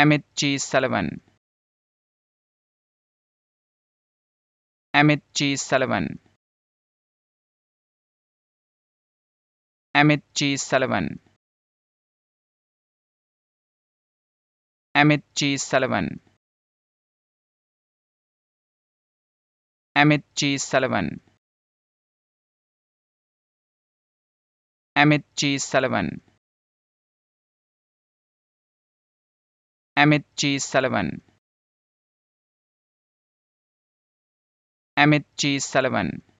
Amit G. Sullivan. Amit G. Sullivan. Amit G. Sullivan. Amit G. Sullivan. Amit G. Sullivan. Amit G. Sullivan. Amit G. Sullivan. Amit G. Sullivan.